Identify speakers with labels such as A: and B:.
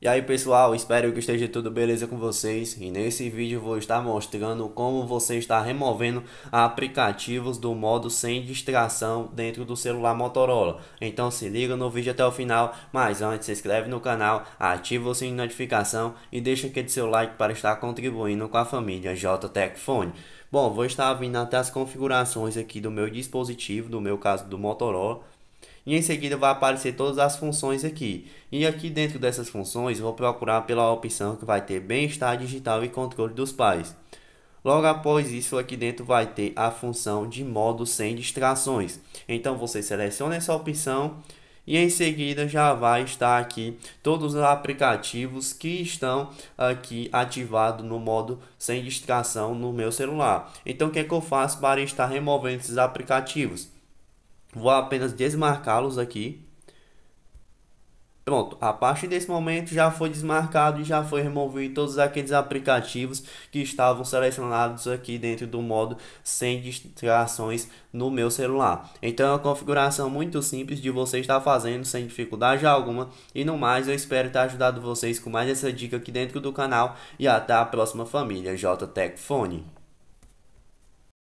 A: E aí pessoal, espero que esteja tudo beleza com vocês e nesse vídeo vou estar mostrando como você está removendo aplicativos do modo sem distração dentro do celular Motorola. Então se liga no vídeo até o final, mas antes se inscreve no canal, ativa o sininho de notificação e deixa aquele seu like para estar contribuindo com a família JTEC Fone. Bom, vou estar vindo até as configurações aqui do meu dispositivo, do meu caso do Motorola e em seguida vai aparecer todas as funções aqui. E aqui dentro dessas funções, vou procurar pela opção que vai ter bem-estar digital e controle dos pais. Logo após isso, aqui dentro vai ter a função de modo sem distrações. Então você seleciona essa opção e em seguida já vai estar aqui todos os aplicativos que estão aqui ativados no modo sem distração no meu celular. Então o que, é que eu faço para estar removendo esses aplicativos? Vou apenas desmarcá-los aqui. Pronto, a partir desse momento já foi desmarcado e já foi removido todos aqueles aplicativos que estavam selecionados aqui dentro do modo sem distrações no meu celular. Então é uma configuração muito simples de você estar fazendo sem dificuldade alguma. E no mais, eu espero ter ajudado vocês com mais essa dica aqui dentro do canal. E até a próxima família, JTech